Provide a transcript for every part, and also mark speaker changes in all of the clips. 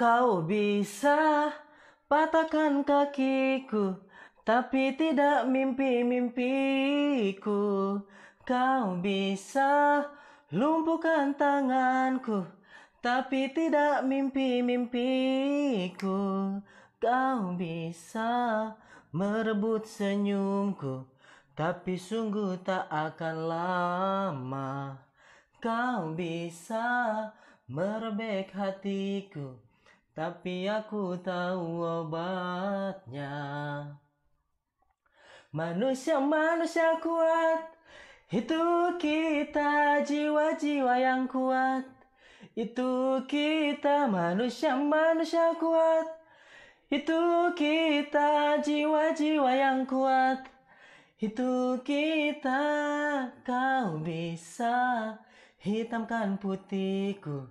Speaker 1: Kau bisa patahkan kakiku, tapi tidak mimpi-mimpiku. Kau bisa lumpuhkan tanganku, tapi tidak mimpi-mimpiku. Kau bisa merebut senyumku, tapi sungguh tak akan lama. Kau bisa merebek hatiku tapi aku tahu obatnya. Manusia-manusia kuat, itu kita jiwa-jiwa yang kuat. Itu kita manusia-manusia kuat. Itu kita jiwa-jiwa yang kuat Itu kita kau bisa hitamkan putihku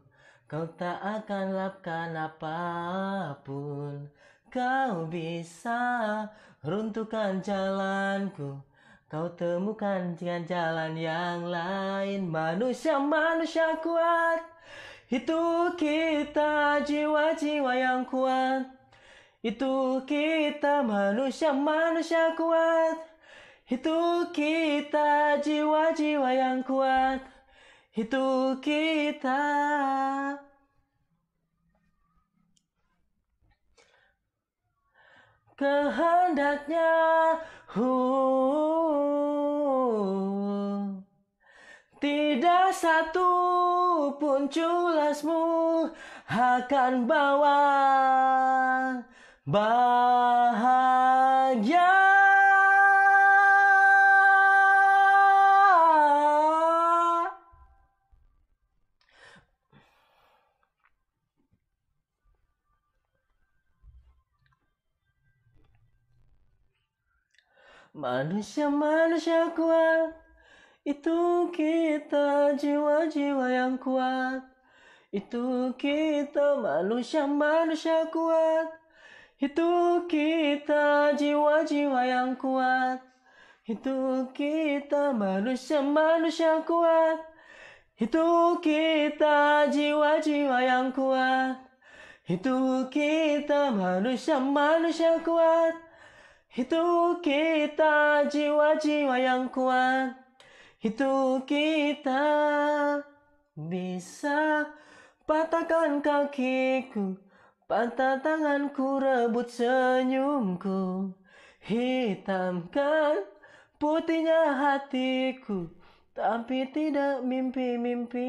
Speaker 1: Kau tak akan lapkan apapun Kau bisa runtuhkan jalanku Kau temukan dengan jalan yang lain Manusia-manusia kuat Itu kita jiwa-jiwa yang kuat Itu kita manusia-manusia kuat Itu kita jiwa-jiwa yang kuat itu kita kehendaknya tidak satu pun culasmu akan bawa bahagia Manusia-manusia kuat Itu kita jiwa-jiwa yang kuat Itu kita manusia-manusia kuat Itu kita jiwa-jiwa yang kuat Itu kita manusia-manusia kuat Itu kita jiwa-jiwa yang kuat Itu kita manusia-manusia kuat itu kita jiwa-jiwa yang kuat. Itu kita bisa patahkan kakiku, patah tanganku rebut senyumku. Hitamkan putihnya hatiku, tapi tidak mimpi-mimpiku.